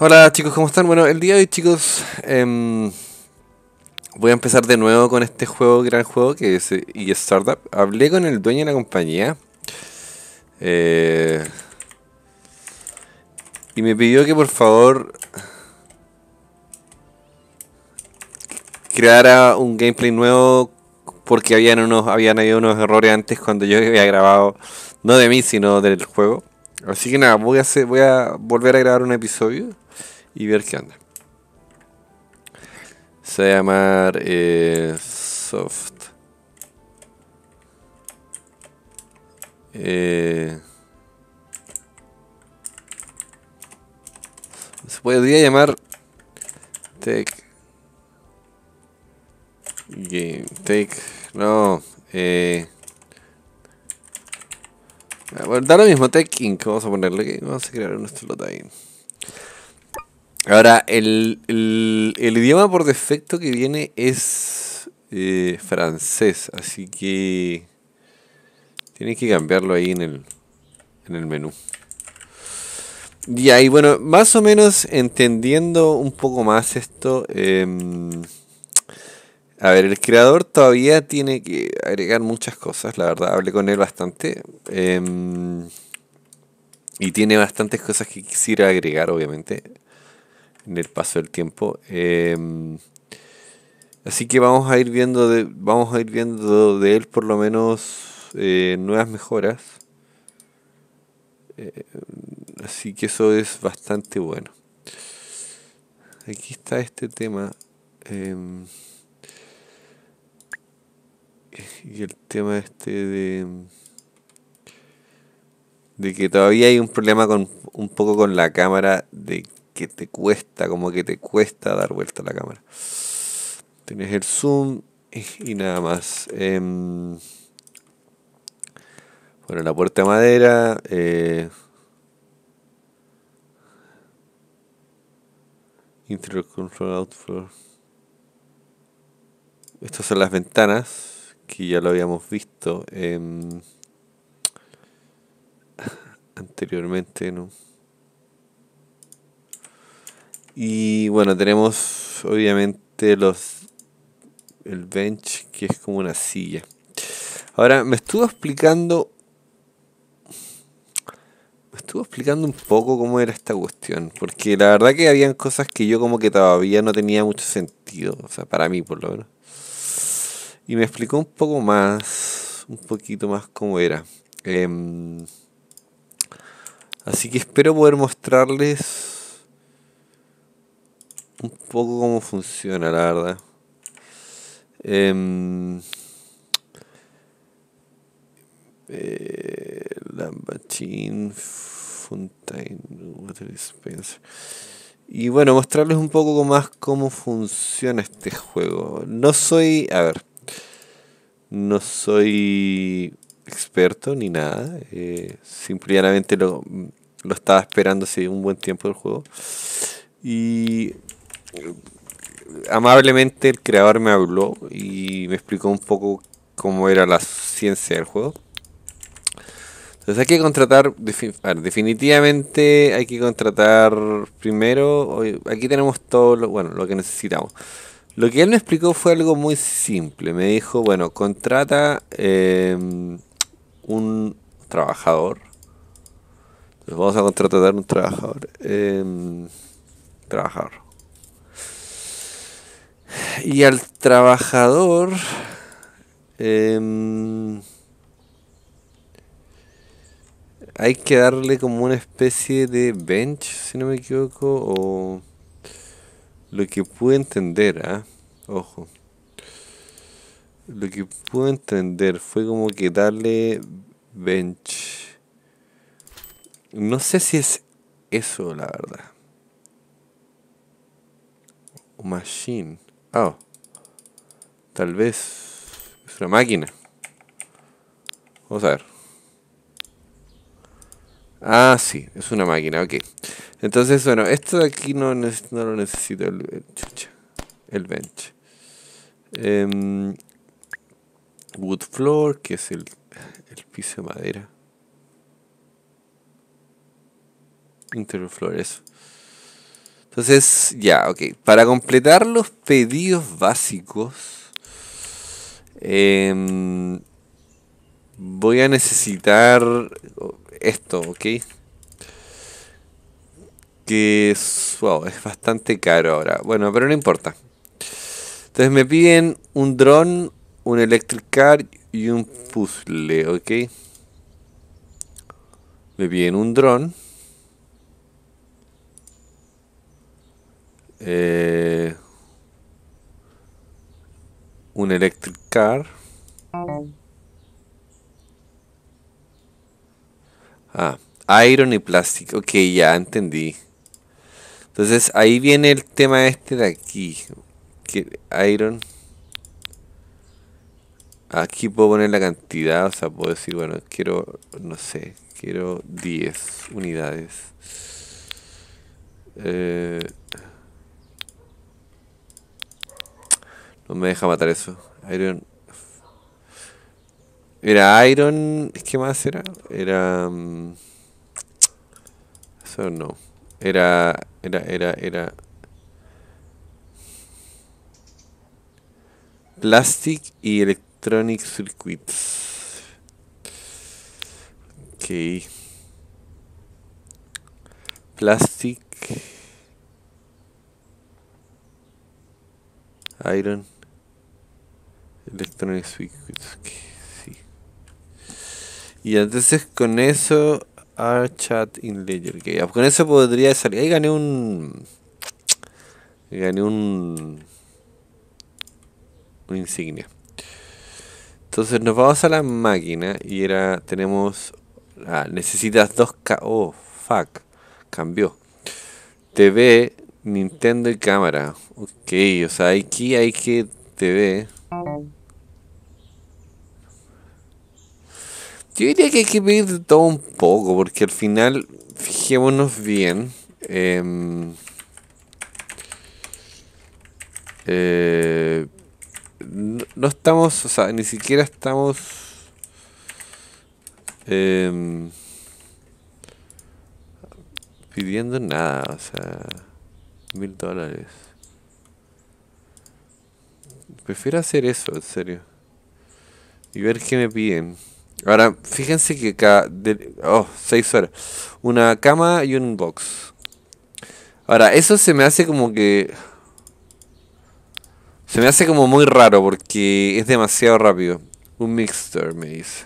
Hola chicos, ¿cómo están? Bueno, el día de hoy chicos em, voy a empezar de nuevo con este juego, gran juego que es y Startup. Hablé con el dueño de la compañía eh, y me pidió que por favor creara un gameplay nuevo porque habían unos habían habido unos errores antes cuando yo había grabado no de mí sino del juego Así que nada, voy a, hacer, voy a volver a grabar un episodio y ver qué anda. Se va a llamar eh, Soft. Eh, se podría llamar Tech Game. Tech. No. Eh, Ah, da lo mismo, Tech Inc. Vamos a ponerle que vamos a crear nuestro lote ahí. Ahora, el, idioma por defecto que viene es eh, francés, así que tienes que cambiarlo ahí en el, menú. Ya, y ahí, bueno, más o menos entendiendo un poco más esto, eh, a ver, el creador todavía tiene que agregar muchas cosas, la verdad, hablé con él bastante. Em, y tiene bastantes cosas que quisiera agregar, obviamente, en el paso del tiempo. Em, así que vamos a ir viendo de, vamos a ir viendo de él por lo menos eh, nuevas mejoras. Em, así que eso es bastante bueno. Aquí está este tema y el tema este de de que todavía hay un problema con un poco con la cámara de que te cuesta como que te cuesta dar vuelta a la cámara tienes el zoom y, nada más em, bueno la puerta de madera intro eh, interior control outflow estas son las ventanas que ya lo habíamos visto em, anteriormente, ¿no? Y bueno, tenemos obviamente los el bench que es como una silla. Ahora, me estuvo explicando Me estuvo explicando un poco cómo era esta cuestión, porque la verdad que habían cosas que yo como que todavía no tenía mucho sentido, o sea, para mí por lo menos. Y me explicó un poco más, un poquito más cómo era. Em, así que espero poder mostrarles un poco cómo funciona, la verdad. Em, eh, Fontaine, Water Y bueno, mostrarles un poco más cómo funciona este juego. No soy. A ver. No soy experto ni nada. Eh, simplemente lo, lo estaba esperando hace un buen tiempo del juego. Y eh, amablemente el creador me habló y me explicó un poco cómo era la ciencia del juego. Entonces hay que contratar, definitivamente hay que contratar primero, aquí tenemos todo bueno, lo que necesitamos. Lo que él me explicó fue algo muy simple. Me dijo, bueno, contrata em, un trabajador. Entonces vamos a contratar un trabajador. Em, trabajador. Y al trabajador... Em, hay que darle como una especie de bench, si no me equivoco, o lo que pude entender, ¿ah? Ojo. Lo que pude entender fue como que darle bench. No sé si es eso, la verdad. Machine. Ah. Tal vez es una máquina. Vamos a ver. Ah, sí, es una máquina, ok. Entonces, bueno, esto de aquí no, no lo necesito el, el, el bench. Em, wood floor, que es el, piso de madera. Interior floor, eso. Entonces, ya, ok. Para completar los pedidos básicos, em, voy a necesitar esto, ok. Que es, wow, es bastante caro ahora. Bueno, pero no importa. Entonces me piden un dron, un electric car y un puzzle, ¿ok? Me piden un dron. Eh, un electric car. Ah, iron y plástico. Ok, ya entendí. Entonces ahí viene el tema este de aquí. Iron. Aquí puedo poner la cantidad, o sea, puedo decir, bueno, quiero, no sé, quiero 10 unidades. Eh, no me deja matar eso. Iron. Era Iron. ¿Qué más era? Era. Mm, eso no. Era. Era, era, era. Plastic y Electronic Circuits. Ok. Plastic. Iron. Electronic Circuits. sí. Y entonces con eso. Archat in Ledger. con eso podría salir. Ahí gané un. Gané un insignia. Entonces nos vamos a la máquina y era, tenemos, ah, necesitas dos k oh, fuck, cambió. TV, Nintendo y cámara. Ok, o sea, aquí hay que TV. Yo diría que hay que pedir todo un poco, porque al final, fijémonos bien. Em, eh, eh, no estamos, o sea, ni siquiera estamos... Em, pidiendo nada, o sea, mil dólares. Prefiero hacer eso, en serio. Y ver qué me piden. Ahora, fíjense que cada... oh, seis horas. Una cama y un box. Ahora, eso se me hace como que... Se me hace como muy raro porque es demasiado rápido. Un mixer me dice.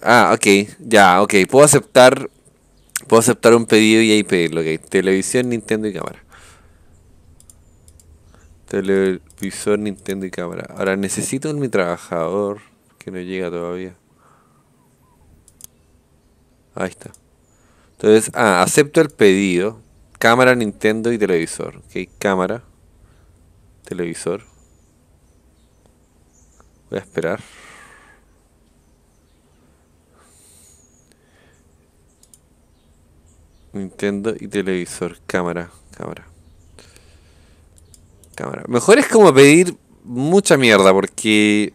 Ah, ok. Ya, ok. Puedo aceptar. Puedo aceptar un pedido y ahí pedirlo, ok. Televisión, Nintendo y cámara. Televisor, Nintendo y cámara. Ahora necesito un mi trabajador que no llega todavía. Ahí está. Entonces, ah, acepto el pedido. Cámara, Nintendo y televisor. Ok, cámara televisor. Voy a esperar. Nintendo y televisor. Cámara, cámara. Cámara. Mejor es como pedir mucha mierda porque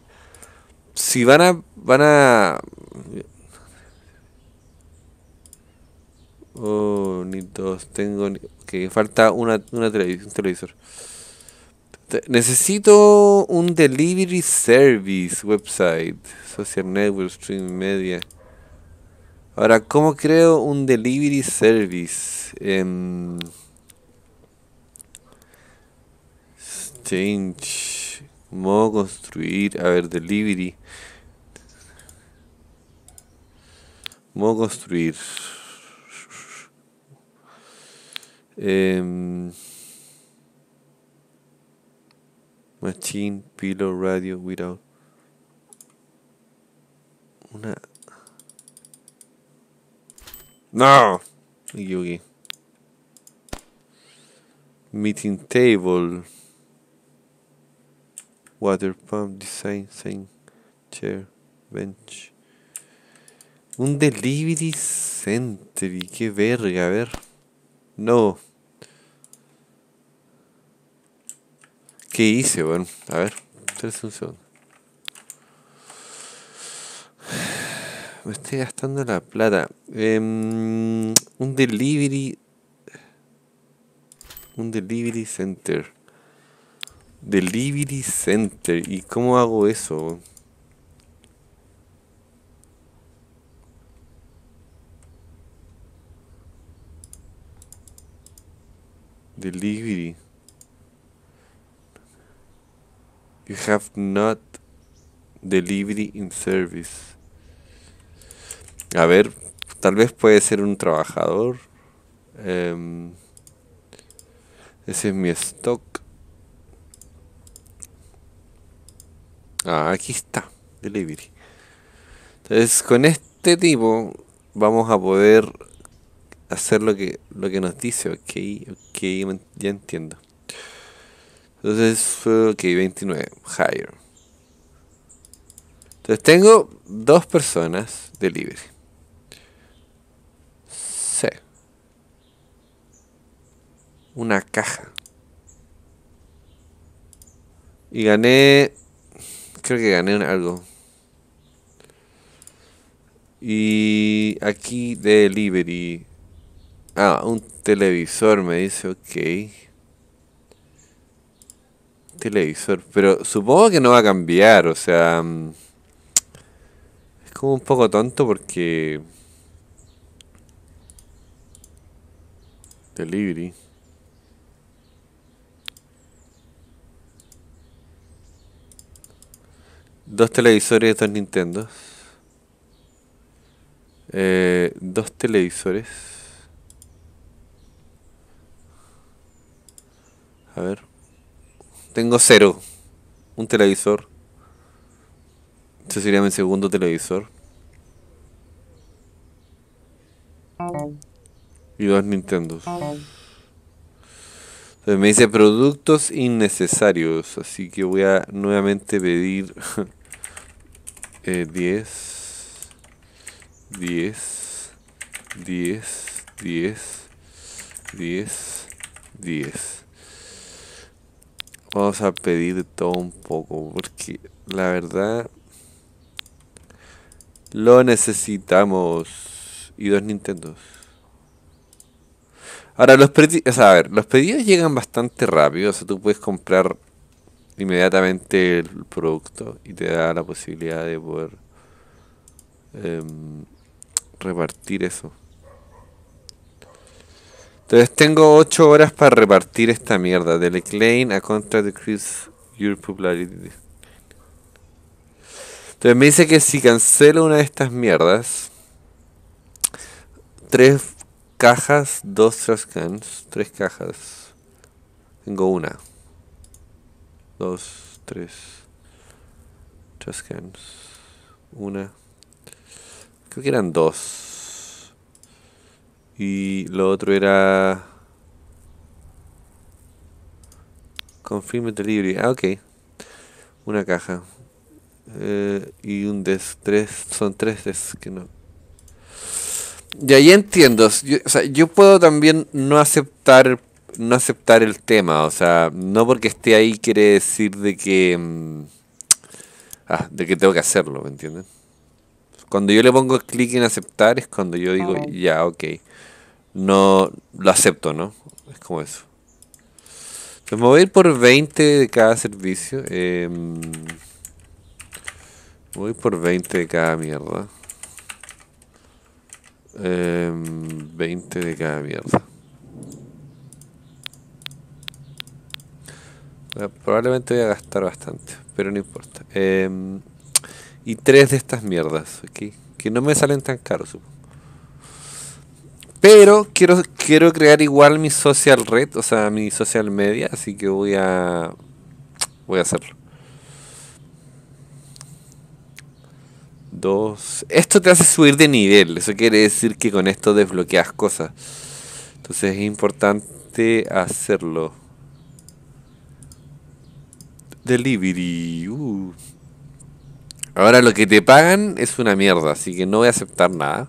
si van a van a oh ni dos tengo que falta una, una un televisor Necesito un delivery service website, social network, stream media. Ahora, ¿cómo creo un delivery service? en em, change. modo construir, a ver, delivery. Modo construir. Em, Machine, pillow, radio, without. Una. No! Yugi. Meeting table. Water pump, design, same chair, bench. Un delivery center. ¿Qué verga? A ver. No. ¿Qué hice, bueno? A ver, tres un segundo. Me estoy gastando la plata. Em, un delivery. Un delivery center. Delivery center. ¿Y cómo hago eso? Delivery. You have not delivery in service. A ver, tal vez puede ser un trabajador. Em, ese es mi stock. Ah, aquí está. Delivery. Entonces, con este tipo vamos a poder hacer lo que, lo que nos dice. Ok, ok, ya entiendo. Entonces ok, 29, higher. Entonces tengo dos personas de libre. C. Una caja. Y gané, creo que gané algo. Y aquí delivery. Ah, un televisor me dice, ok televisor. Pero supongo que no va a cambiar, o sea. Mm, es como un poco tonto porque. Delivery. Dos televisores, dos Nintendo. Eh, dos televisores. A ver. Tengo cero. Un televisor. Ese sería mi segundo televisor. Y dos Nintendos. Entonces me dice productos innecesarios. Así que voy a nuevamente pedir 10, 10, 10, 10, 10, 10 vamos a pedir todo un poco, porque la verdad lo necesitamos. Y dos Nintendo. Ahora, los, o los pedidos llegan bastante rápido. O sea, tú puedes comprar inmediatamente el producto y te da la posibilidad de poder em, repartir eso. Entonces tengo 8 horas para repartir esta mierda. del Leclerc a contra decrease your popularity. Entonces me dice que si cancelo una de estas mierdas, 3 cajas, 2 trash cans, 3 cajas. Tengo una. 2, 3 trash cans. Una. Creo que eran 2. Y lo otro era... Confirme delivery. Ah, ok. Una caja. Eh, y un des. Tres, son tres des que no. Y ahí entiendo. Yo, o sea, yo puedo también no aceptar no aceptar el tema. O sea, no porque esté ahí quiere decir de que... Mm, ah, de que tengo que hacerlo, ¿me entienden? Cuando yo le pongo clic en aceptar es cuando yo digo, oh. ya, ok no lo acepto, ¿no? Es como eso. Entonces pues me voy a ir por 20 de cada servicio. Em, me voy por 20 de cada mierda. 20 em, de cada mierda. Eh, probablemente voy a gastar bastante, pero no importa. Em, y tres de estas mierdas aquí, que no me salen tan caros, supongo. Pero quiero, quiero crear igual mi social red, o sea, mi social media, así que voy a voy a hacerlo. Dos. Esto te hace subir de nivel, eso quiere decir que con esto desbloqueas cosas. Entonces es importante hacerlo. Delivery. Uh. Ahora lo que te pagan es una mierda, así que no voy a aceptar nada.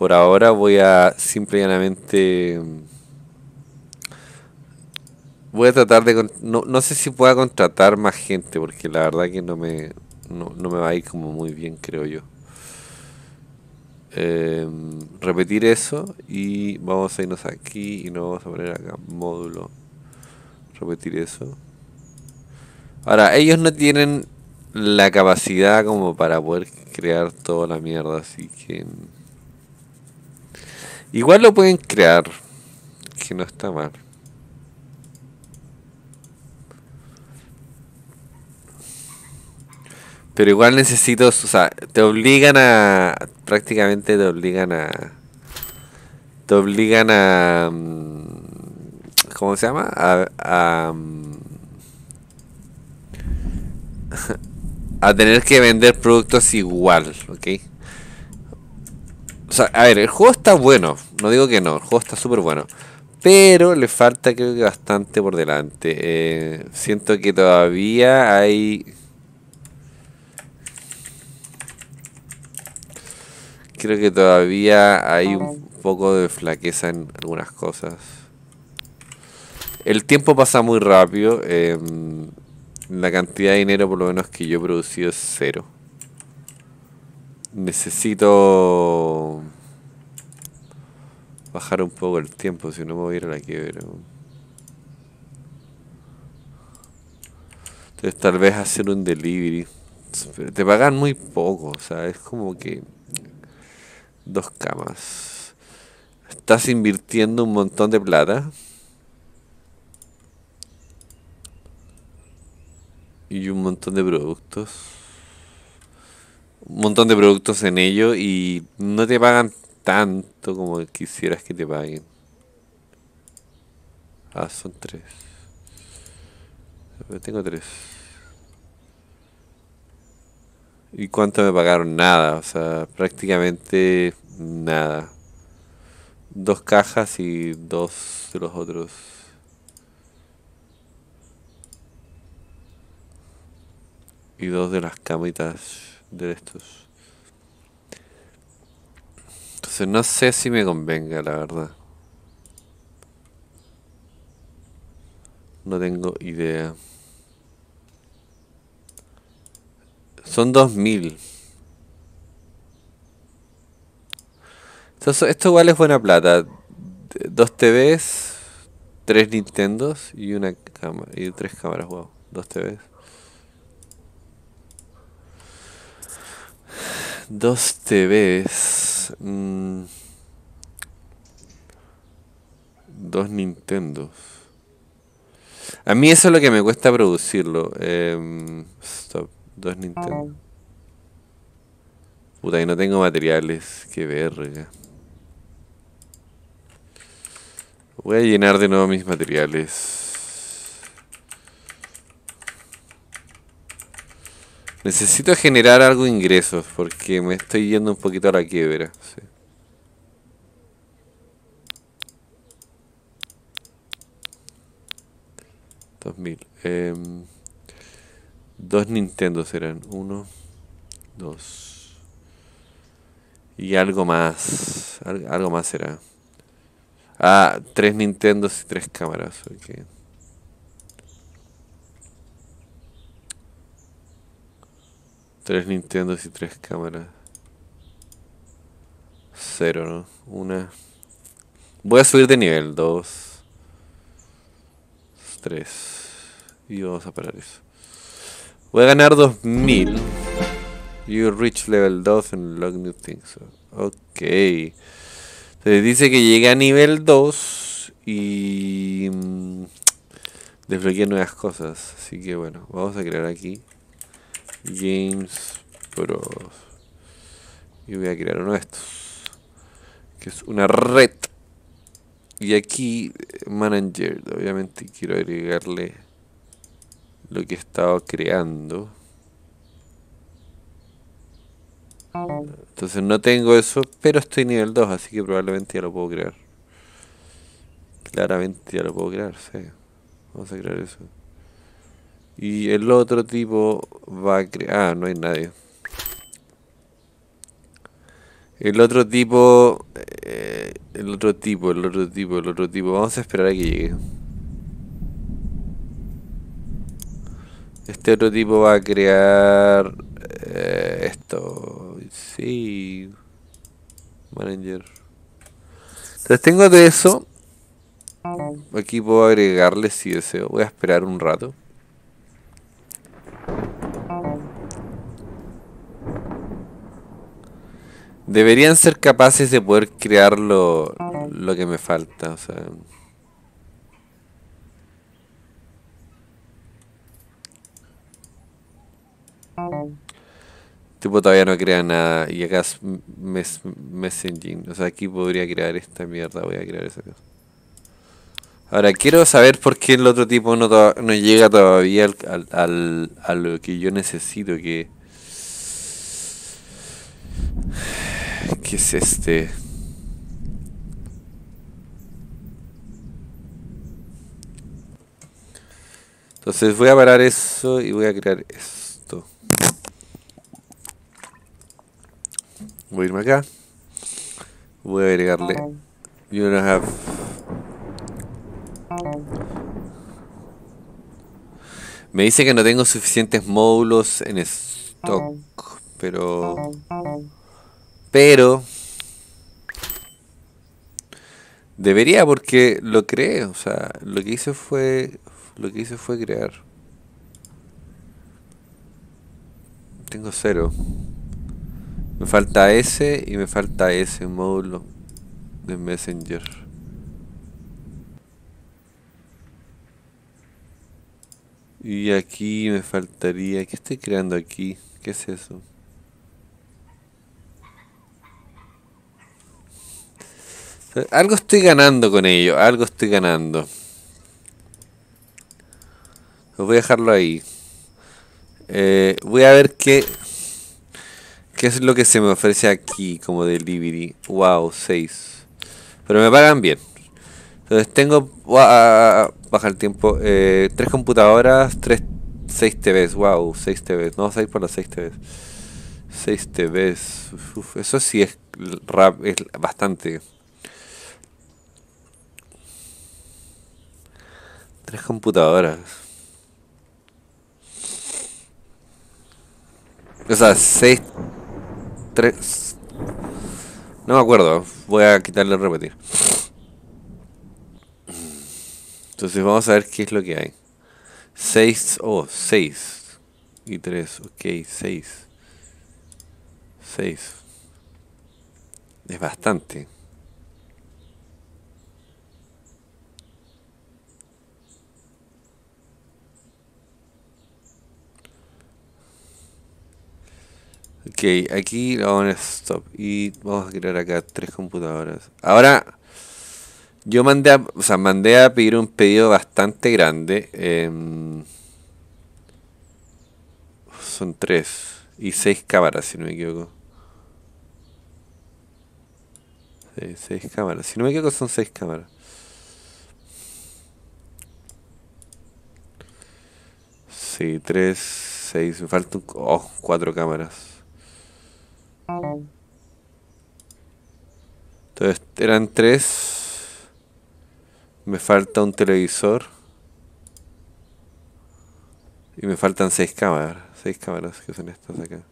Por ahora voy a simple y llanamente... Mm, voy a tratar de... No, sé si pueda contratar más gente, porque la verdad que no me, no, me va a ir como muy bien, creo yo. Em, repetir eso y vamos a irnos aquí y nos vamos a poner acá módulo repetir eso ahora ellos no tienen la capacidad como para poder crear toda la mierda así que mm, Igual lo pueden crear, que no está mal. Pero igual necesito, o sea, te obligan a, prácticamente te obligan a, te obligan a, mm, ¿cómo se llama? A, a, mm, a tener que vender productos igual, ¿ok? O sea, a ver, el juego está bueno. No digo que no, el juego está súper bueno. Pero le falta creo que bastante por delante. Eh, siento que todavía hay... Creo que todavía hay un poco de flaqueza en algunas cosas. El tiempo pasa muy rápido. Em, la cantidad de dinero por lo menos que yo he producido es cero. Necesito bajar un poco el tiempo, si no me voy a ir a la quiebra. Entonces tal vez hacer un delivery. te pagan muy poco, o sea, es como que dos camas. Estás invirtiendo un montón de plata. Y un montón de productos un montón de productos en ello y no te pagan tanto como quisieras que te paguen. Ah, son tres. Tengo tres. ¿Y cuánto me pagaron? Nada, o sea, prácticamente nada. Dos cajas y dos de los otros. Y dos de las camitas de estos. Entonces no sé si me convenga, la verdad. No tengo idea. Son 2000. Entonces, esto igual es buena plata. Dos TVs, tres Nintendos y una cámara. Y tres cámaras, wow. Dos TVs. Dos TVs. Mm, dos Nintendos. A mí eso es lo que me cuesta producirlo. Em, stop. Dos Nintendo. Ah. Puta, y no tengo materiales. Qué verga. Voy a llenar de nuevo mis materiales. Necesito generar algo de ingresos porque me estoy yendo un poquito a la quiebra. Sí. Dos mil. Em, dos Nintendo serán. Uno, dos. Y algo más. Algo más será. Ah, tres Nintendo y tres cámaras. Tres Nintendo y tres cámaras. 0, ¿no? Una. Voy a subir de nivel. 2 3 Y vamos a parar eso. Voy a ganar 2000. You reach level 2 and log new things. Ok. Se dice que llegué a nivel 2 y mm, desbloqueé nuevas cosas. Así que bueno, vamos a crear aquí Games Pro. Y voy a crear uno de estos. Que es una red. Y aquí, eh, manager. Obviamente quiero agregarle lo que he estado creando. Entonces no tengo eso, pero estoy nivel 2, así que probablemente ya lo puedo crear. Claramente ya lo puedo crear, sí. Vamos a crear eso. Y el otro tipo va a crear... Ah, no hay nadie. El otro tipo... Eh, el otro tipo, el otro tipo, el otro tipo. Vamos a esperar a que llegue. Este otro tipo va a crear... Eh, esto... Sí... Manager. Entonces tengo de eso. Aquí puedo agregarle si deseo. Voy a esperar un rato. Deberían ser capaces de poder crear lo, lo que me falta. O sea. Tipo todavía no crea nada y acá es mes, O sea, aquí podría crear esta mierda, voy a crear esa cosa. Ahora, quiero saber por qué el otro tipo no, no llega todavía al, al, al, a lo que yo necesito que... Que es este? Entonces voy a parar eso y voy a crear esto. Voy a irme acá. Voy a agregarle. You don't have. Me dice que no tengo suficientes módulos en stock, pero. Pero... Debería porque lo creé, o sea, lo que hice fue lo que hice fue crear. Tengo cero. Me falta ese y me falta ese módulo de Messenger. Y aquí me faltaría, ¿qué estoy creando aquí? ¿Qué es eso? Algo estoy ganando con ello, algo estoy ganando. voy a dejarlo ahí. Eh, voy a ver qué, qué es lo que se me ofrece aquí como delivery. Wow, 6. Pero me pagan bien. Entonces tengo, ah, ah, ah, baja el tiempo, eh, 3 computadoras, 6 TVs. Wow, 6 TVs. No, 6 por las 6 TVs. 6 TVs. eso sí es, rap, es bastante. Tres computadoras. O sea, 6 3 No me acuerdo. Voy a quitarle el repetir. Entonces vamos a ver qué es lo que hay. 6, o 6 y 3, ok, 6. 6. Es bastante. Ok, aquí lo vamos a stop. Y vamos a crear acá tres computadoras. Ahora, yo mandé a, o sea, mandé a pedir un pedido bastante grande. Em, son tres. Y seis cámaras, si no me equivoco. Sí, seis cámaras. Si no me equivoco, son seis cámaras. Sí, tres, seis. Me faltan oh, cuatro cámaras. Entonces eran tres. Me falta un televisor. Y me faltan seis cámaras. Seis cámaras que son estas acá.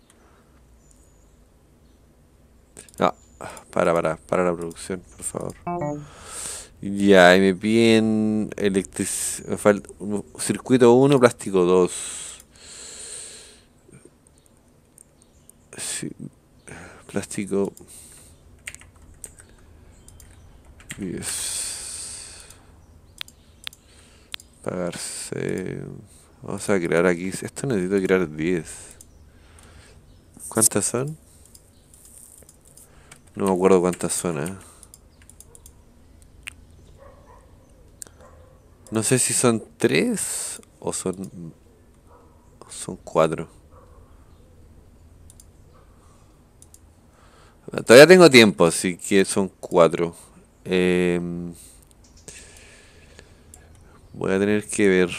Ah, para, para, para la producción, por favor. Ya, y me piden electric... Me falta circuito 1, plástico 2. Sí, plástico. 10 Pagarse. Vamos a crear aquí. Esto necesito crear 10. ¿Cuántas son? No me acuerdo cuántas son, eh. No sé si son 3 o son. Son 4. Todavía tengo tiempo, así que son cuatro. Em, voy a tener que ver.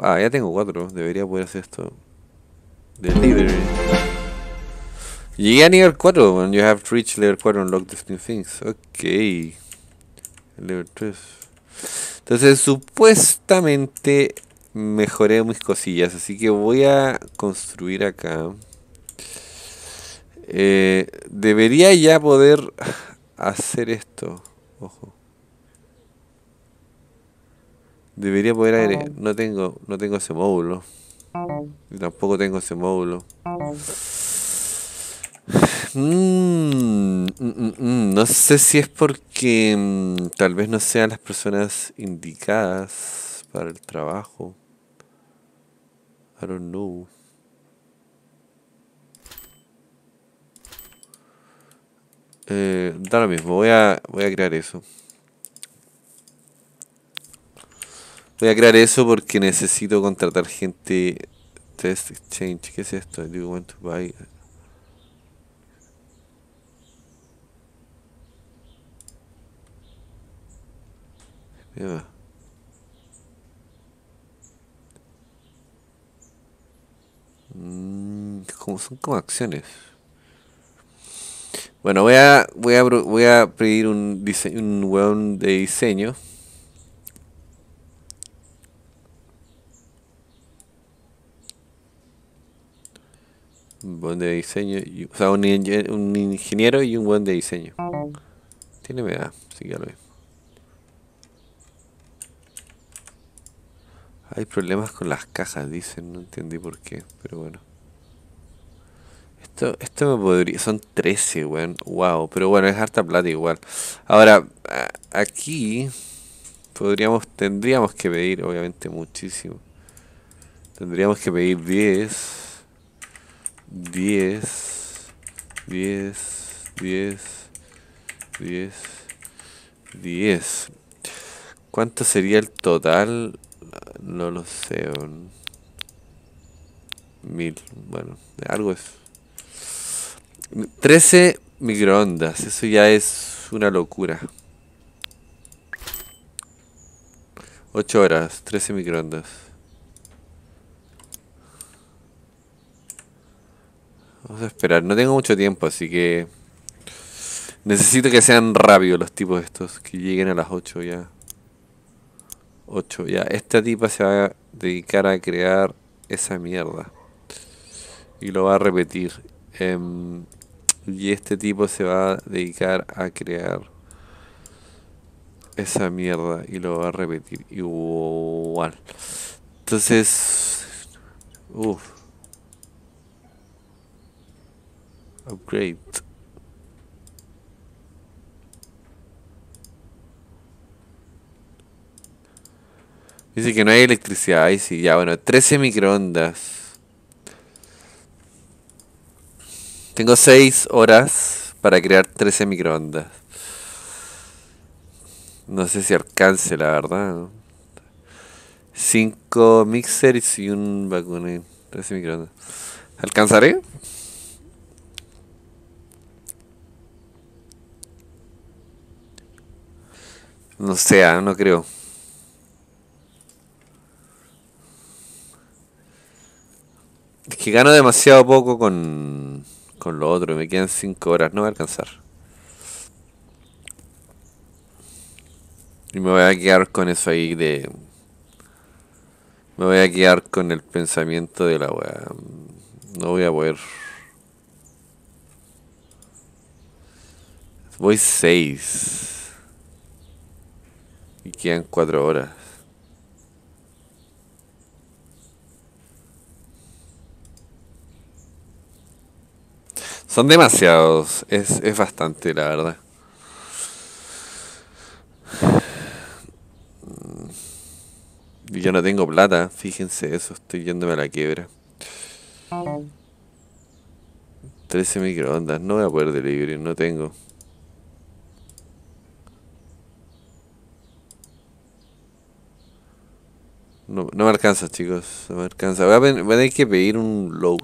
Ah, ya tengo cuatro. Debería poder hacer esto. Delivery. Llegué a nivel 4. When you have reached level 4, unlock the new things. Ok. Level 3. Entonces, supuestamente mejoré mis cosillas. Así que voy a construir acá. Eh, debería ya poder hacer esto. Ojo. Debería poder ah. No tengo, no tengo ese módulo. Y tampoco tengo ese módulo. Mm, mm, mm, no sé si es porque tal vez no sean las personas indicadas para el trabajo. I don't know. Eh, da lo mismo, voy a, voy a crear eso. Voy a crear eso porque necesito contratar gente. Test exchange, ¿qué es esto? Do to buy? como son como acciones. Bueno, voy a, voy a, voy a pedir un, diseño, un de diseño. Un buen de diseño, o sea, un, ingeniero y un buen de diseño. Tiene verdad, así que lo mismo. Hay problemas con las cajas, dicen, no entendí por qué, pero bueno. Esto, me podría. Son 13, weón. Wow. Pero bueno, es harta plata igual. Ahora, aquí. Podríamos. Tendríamos que pedir, obviamente, muchísimo. Tendríamos que pedir 10. 10. 10. 10. 10. 10. ¿Cuánto sería el total? No lo sé. Mil. Bueno, algo es. 13 microondas, eso ya es una locura. 8 horas, 13 microondas. Vamos a esperar, no tengo mucho tiempo, así que... Necesito que sean rápidos los tipos estos, que lleguen a las 8 ya. 8, ya. Esta tipa se va a dedicar a crear esa mierda. Y lo va a repetir. Em, y este tipo se va a dedicar a crear esa mierda y lo va a repetir igual. Entonces, Upgrade. Dice que no hay electricidad. Ahí sí, ya, bueno, 13 microondas. Tengo 6 horas para crear 13 microondas. No sé si alcance, la verdad. 5 mixers y un vacuno. 13 microondas. ¿Alcanzaré? No sé, ¿ah? no creo. Es que gano demasiado poco con con lo otro. Me quedan 5 horas, no voy a alcanzar. Y me voy a quedar con eso ahí de... Me voy a quedar con el pensamiento de la weá. No voy a poder... Voy 6. Y quedan 4 horas. Son demasiados. Es, bastante, la verdad. Yo no tengo plata, fíjense eso, estoy yéndome a la quiebra. 13 microondas, no voy a poder delivery, no tengo. No, me alcanza, chicos, no me alcanza. Voy a, voy a tener que pedir un load.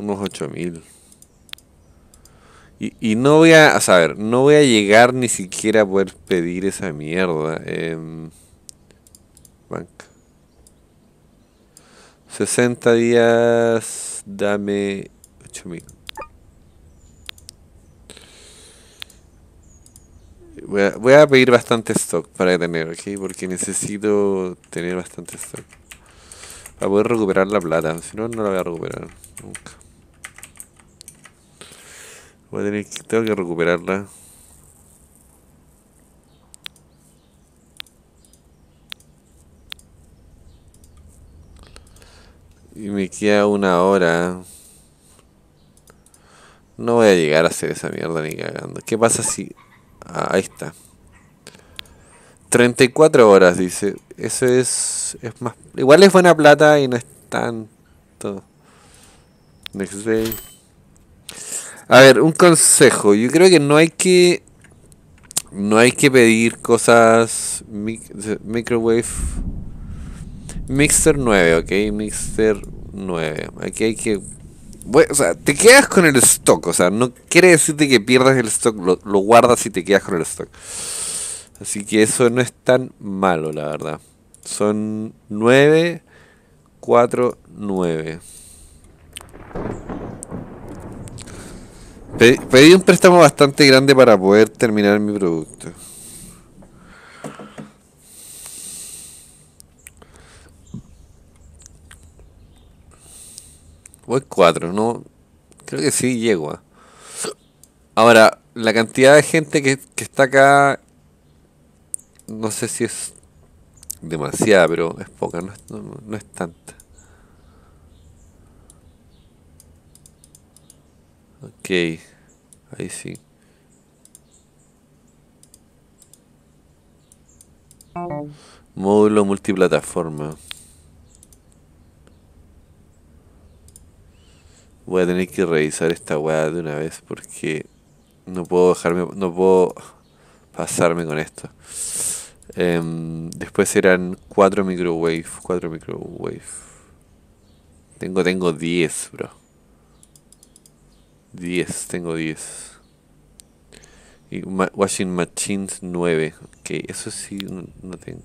Unos 8000. Y, y no voy a, saber, no voy a llegar ni siquiera a poder pedir esa mierda. banca. 60 días, dame 8000. Voy a, voy a, pedir bastante stock para tener, ¿ok? Porque necesito tener bastante stock. Para poder recuperar la plata, si no, no la voy a recuperar nunca. Voy tengo que recuperarla. Y me queda una hora. No voy a llegar a hacer esa mierda ni cagando. ¿Qué pasa si...? Ah, ahí está. 34 horas, dice. Eso es... es más... Igual es buena plata y no es tanto. Next day. A ver, un consejo. Yo creo que no hay que. No hay que pedir cosas. microwave. Mixer 9, ok. Mixer 9. Aquí hay que. o sea, te quedas con el stock. O sea, no quiere decirte que pierdas el stock. Lo, lo guardas y te quedas con el stock. Así que eso no es tan malo, la verdad. Son 9, 4, 9. Pedí un préstamo bastante grande para poder terminar mi producto. Voy cuatro, ¿no? Creo que sí llego. ¿ah? Ahora, la cantidad de gente que, está acá, no sé si es demasiada, pero es poca, no, es tanta. Ok. Ahí sí. Módulo multiplataforma. Voy a tener que revisar esta weá de una vez porque no puedo dejarme, no puedo pasarme con esto. Em, después eran 4 microwave, 4 microwave. Tengo, tengo 10, bro. 10, tengo 10. Y Washing Machines 9. Ok, eso sí no, tengo.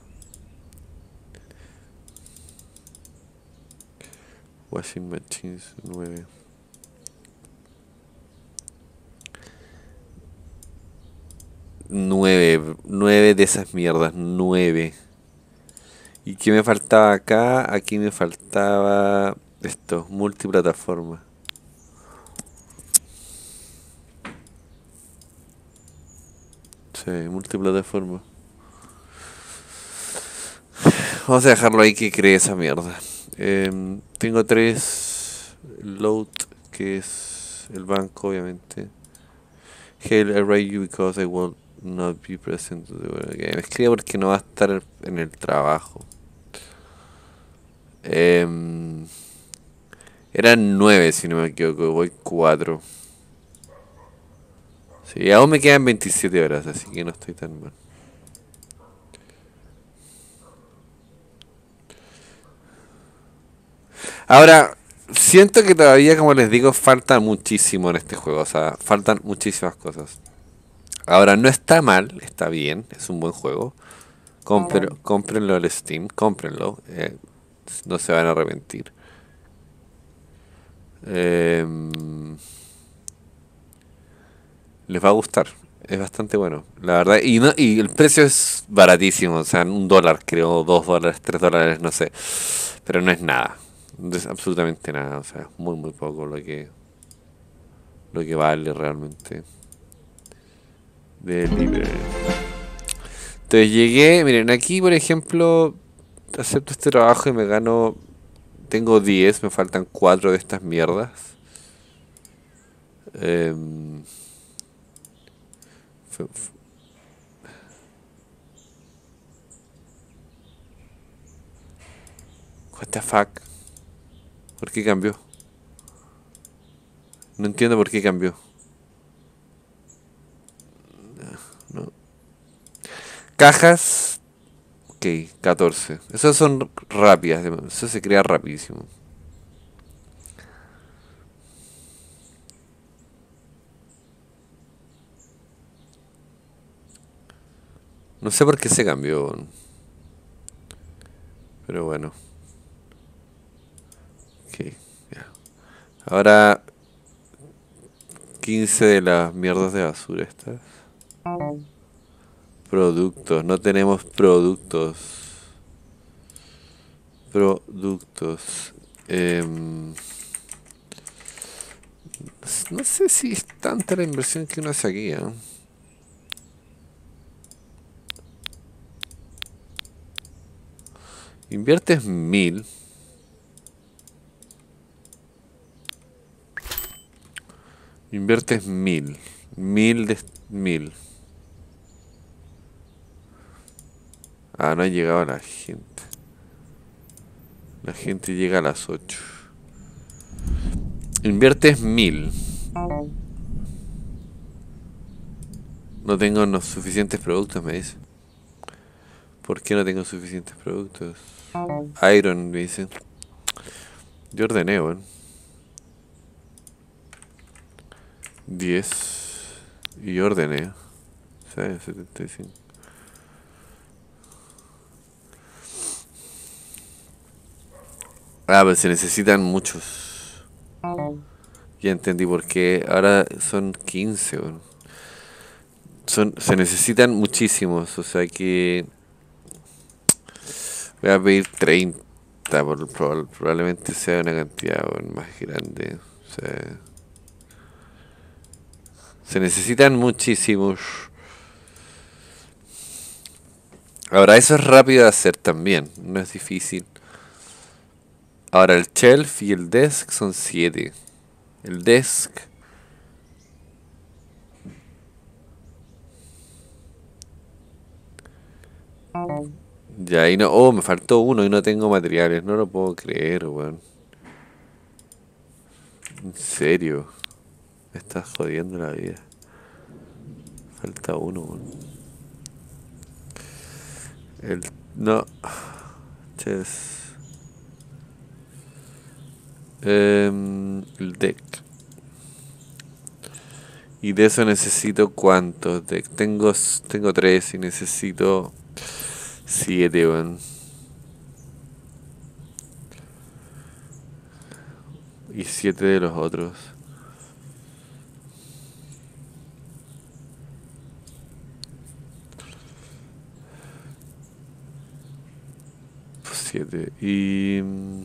Washing Machines 9. 9, 9 de esas mierdas, 9 ¿Y qué me faltaba acá? Aquí me faltaba esto, multiplataforma. Sí, multiplataforma. Vamos a dejarlo ahí que cree esa mierda. Em, tengo tres. Load, que es el banco, obviamente. Hail, I you because I will not be present. Me escribe porque no va a estar en el trabajo. Eh, eran nueve, si no me equivoco. Voy cuatro. Sí, aún me quedan 27 horas, así que no estoy tan mal. Ahora, siento que todavía, como les digo, falta muchísimo en este juego. O sea, faltan muchísimas cosas. Ahora, no está mal, está bien, es un buen juego. Comprenlo cómprenlo al Steam, cómprenlo. Eh, no se van a arrepentir. Eh, les va a gustar. Es bastante bueno, la verdad. Y, no, y el precio es baratísimo, o sea, un dólar creo, dos dólares, tres dólares, no sé. Pero no es nada, es absolutamente nada, o sea, muy, muy poco lo que, lo que vale realmente. De libre. Entonces llegué, miren, aquí por ejemplo, acepto este trabajo y me gano, tengo diez, me faltan cuatro de estas mierdas. Em, What the fuck? ¿Por qué cambió? No entiendo por qué cambió. Cajas. Ok, 14. Esas son rápidas. Eso se crea rapidísimo. No sé por qué se cambió. Pero bueno. Ahora 15 de las mierdas de basura estas. Productos, no tenemos productos. Productos. Em, no sé si es tanta la inversión que uno hace aquí. ¿eh? Inviertes mil. Inviertes mil. Mil de mil. Ah, no ha llegado la gente. La gente llega a las 8. Inviertes mil. No tengo los suficientes productos, me dice. ¿Por qué no tengo suficientes productos? Iron, me dice. Yo ordené, weón. 10. Y ordené. ¿Sabes? 75. Ah, pero se necesitan muchos. Ya entendí por qué. Ahora son 15, Son, se necesitan muchísimos, o sea que Voy a pedir 30, probablemente sea una cantidad más grande. se necesitan muchísimos. Ahora, eso es rápido de hacer también, no es difícil. Ahora, el shelf y el desk son 7. El desk Ya, y no. Oh, me faltó uno y no tengo materiales. No lo puedo creer, weón. En serio. estás jodiendo la vida. Falta uno, weón. El. No. Chess. Em, el deck. Y de eso necesito cuántos deck. Tengo, tengo tres y necesito Siete, weón. Y siete de los otros. Pues siete. Y... Mm,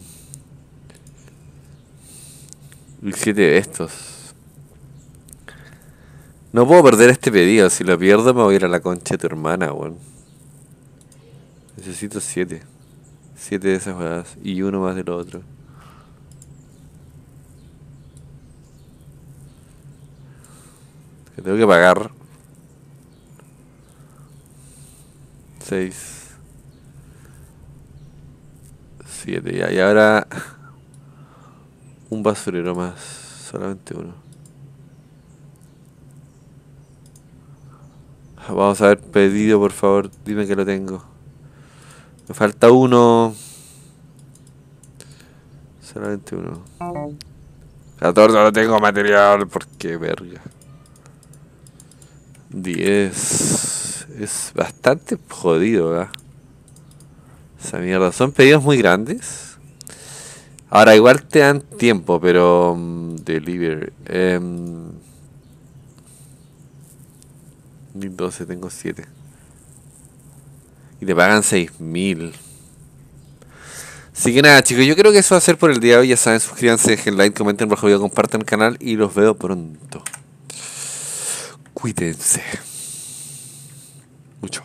y siete de estos. No puedo perder este pedido. Si lo pierdo me voy a ir a la concha de tu hermana, weón. Necesito siete. Siete de esas jugadas y uno más de lo otro. Que tengo que pagar. 6 Siete. Y ahora un basurero más. Solamente uno. Vamos a ver pedido, por favor. Dime que lo tengo. Me falta uno. Solamente uno. 14 no tengo material porque verga. 10. Es bastante jodido, ¿verdad? Esa mierda. Son pedidos muy grandes. Ahora, igual te dan tiempo, pero. Mm, delivery... Em, deliver. 12, tengo 7 y le pagan 6.000. Así que nada, chicos, yo creo que eso va a ser por el día de hoy. Ya saben, suscríbanse, dejen like, comenten bajo video, compartan el canal y los veo pronto. Cuídense. Mucho.